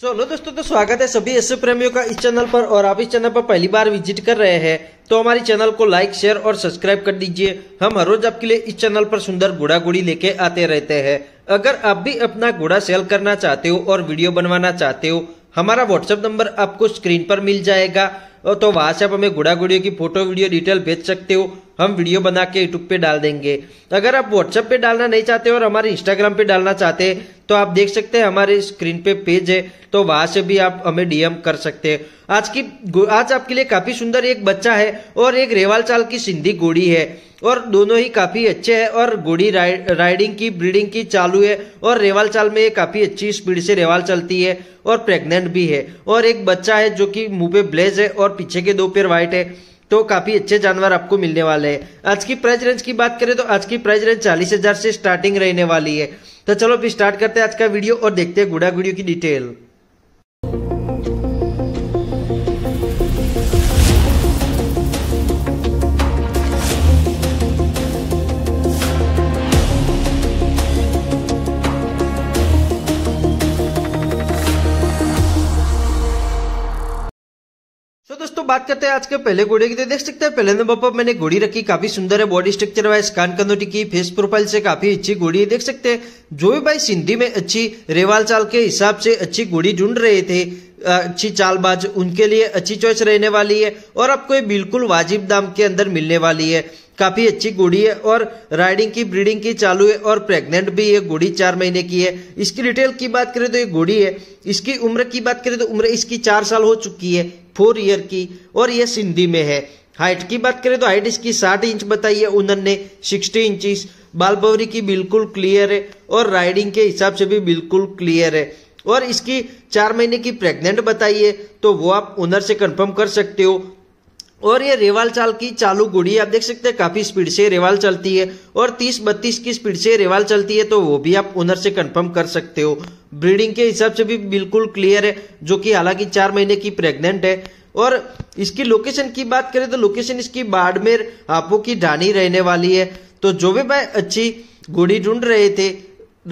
so hello दोस्तों तो स्वागत है सभी ऐसे प्रेमियों का इस चैनल पर और आप इस चैनल पर पहली बार विजिट कर रहे हैं तो हमारी चैनल को लाइक शेयर और सब्सक्राइब कर दीजिए हम हर रोज आपके लिए इस चैनल पर सुंदर घोड़ा घोड़ी लेके आते रहते हैं अगर आप भी अपना घोड़ा सेल करना चाहते हो और वीडियो बनवाना चाहते हो हमारा व्हाट्सएप नंबर आपको स्क्रीन पर मिल जाएगा तो वहां से आप हमें घोड़ा घोड़ियों की फोटो वीडियो डिटेल भेज सकते हो हम वीडियो बना के यूट्यूब पे डाल देंगे अगर आप व्हाट्सएप पे डालना नहीं चाहते और हमारे इंस्टाग्राम पे डालना चाहते तो आप देख सकते हैं हमारे स्क्रीन पे पेज है तो वहां से भी आप हमें डीएम कर सकते हैं आज की आज आपके लिए काफी सुंदर एक बच्चा है और एक रेवाल चाल की सिंधी घोड़ी है और दोनों ही काफी अच्छे हैं और घोड़ी राइडिंग की ब्रीडिंग की चालू है और रेवाल चाल में ये काफी अच्छी स्पीड से रेवाल चलती है और प्रेग्नेंट भी है और एक बच्चा है जो कि मुंह पे ब्लेज है और पीछे के दो पैर व्हाइट है तो काफी अच्छे जानवर आपको मिलने वाले हैं आज की प्राइस रेंज की बात करें तो आज की प्राइस रेंज चालीस हजार से स्टार्टिंग रहने वाली है तो चलो फिर स्टार्ट करते हैं आज का वीडियो और देखते हैं गुड़ा गुड़ियों की डिटेल दोस्तों बात करते हैं आज के पहले घोड़े की तो देख सकते हैं पहले नंबर पर मैंने घोड़ी रखी काफी सुंदर है बॉडी स्ट्रक्चर वाइज कान कंदोटी की फेस प्रोफाइल से काफी अच्छी घोड़ी है देख सकते हैं जो भी भाई सिंधी में अच्छी रेवाल चाल के हिसाब से अच्छी घोड़ी ढूंढ रहे थे अच्छी चालबाज उनके लिए अच्छी चॉइस रहने वाली है और आपको ये बिल्कुल वाजिब दाम के अंदर मिलने वाली है काफ़ी अच्छी घोड़ी है और राइडिंग की ब्रीडिंग की चालू है और प्रेग्नेंट भी ये घोड़ी चार महीने की है इसकी डिटेल की बात करें तो ये घोड़ी है इसकी उम्र की बात करें तो उम्र इसकी चार साल हो चुकी है फोर ईयर की और ये सिंधी में है हाइट की बात करें तो हाइट इसकी साठ इंच बताई है उन्होंने सिक्सटी इंचिस बालभवरी की बिल्कुल क्लियर है और राइडिंग के हिसाब से भी बिल्कुल क्लियर है और इसकी चार महीने की प्रेग्नेंट बताइए तो वो आप ओनर से कंफर्म कर सकते हो और ये रेवाल चाल की चालू गुड़ी आप देख सकते हैं काफ़ी स्पीड से रेवाल चलती है और 30-32 की स्पीड से रेवाल चलती है तो वो भी आप ओनर से कंफर्म कर सकते हो ब्रीडिंग के हिसाब से भी बिल्कुल क्लियर है जो कि हालांकि चार महीने की प्रेग्नेंट है और इसकी लोकेशन की बात करें तो लोकेशन इसकी बाड़मेर आपो की ढानी रहने वाली है तो जो भी भाई अच्छी घोड़ी ढूंढ रहे थे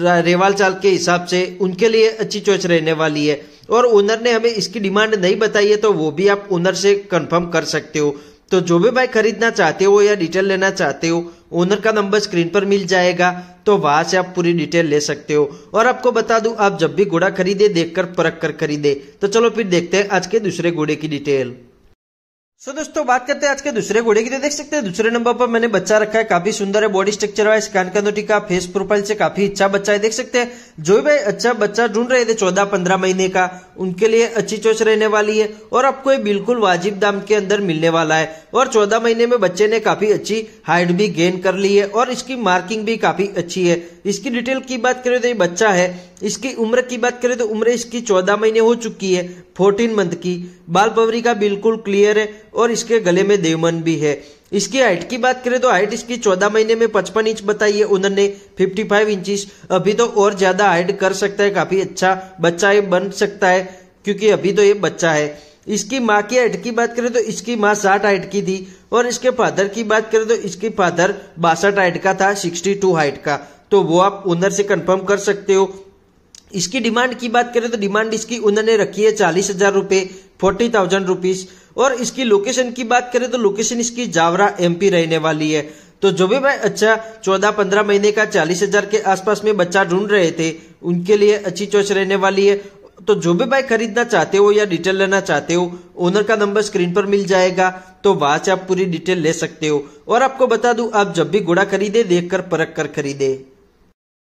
रेवाल चाल के हिसाब से उनके लिए अच्छी चॉइस रहने वाली है और ओनर ने हमें इसकी डिमांड नहीं बताई है तो वो भी आप ओनर से कंफर्म कर सकते हो तो जो भी बाइक खरीदना चाहते हो या डिटेल लेना चाहते हो ओनर का नंबर स्क्रीन पर मिल जाएगा तो वहां से आप पूरी डिटेल ले सकते हो और आपको बता दू आप जब भी घोड़ा खरीदे देखकर परख कर खरीदे तो चलो फिर देखते हैं आज के दूसरे घोड़े की डिटेल सो so, दोस्तों बात करते हैं आज के दूसरे घोड़े की तो देख सकते हैं दूसरे नंबर पर मैंने बच्चा रखा है काफी सुंदर है बॉडी स्ट्रक्चर वाइज कान नोटी का फेस प्रोफाइल से काफी अच्छा बच्चा है देख सकते हैं जो भी भाई अच्छा बच्चा ढूंढ रहे थे चौदह पंद्रह महीने का उनके लिए अच्छी चॉइस रहने वाली है और आपको ये बिल्कुल वाजिब दाम के अंदर मिलने वाला है और चौदह महीने में बच्चे ने काफी अच्छी हाइट भी गेन कर ली है और इसकी मार्किंग भी काफी अच्छी है इसकी डिटेल की बात करें तो ये बच्चा है इसकी उम्र की बात करें तो उम्र इसकी चौदह महीने हो चुकी है फोर्टीन मंथ की बाल पवरी का बिल्कुल क्लियर है और इसके गले में देवमन भी है इसकी हाइट की बात करें तो हाइट इसकी चौदह महीने में पचपन इंच बताई है उन्होंने फिफ्टी फाइव इंचिस अभी तो और ज़्यादा हाइट कर सकता है काफ़ी अच्छा बच्चा ये बन सकता है क्योंकि अभी तो ये बच्चा है इसकी माँ की हाइट की बात करें तो इसकी माँ साठ हाइट की थी और इसके फादर की बात करें तो इसके फादर बासठ हाइट का था सिक्सटी हाइट का तो वो आप उन्नर से कंफर्म कर सकते हो इसकी डिमांड की बात करें तो डिमांड इसकी उन्होंने रखी है चालीस हजार रूपए फोर्टी थाउजेंड रुपीज और इसकी लोकेशन की बात करें तो लोकेशन इसकी जावरा एमपी रहने वाली है तो जो भी भाई अच्छा चौदह पंद्रह महीने का चालीस हजार के आसपास में बच्चा ढूंढ रहे थे उनके लिए अच्छी चॉइस रहने वाली है तो जो भी भाई खरीदना चाहते हो या डिटेल लेना चाहते हो ओनर का नंबर स्क्रीन पर मिल जाएगा तो वहां से आप पूरी डिटेल ले सकते हो और आपको बता दू आप जब भी घोड़ा खरीदे देखकर परख कर खरीदे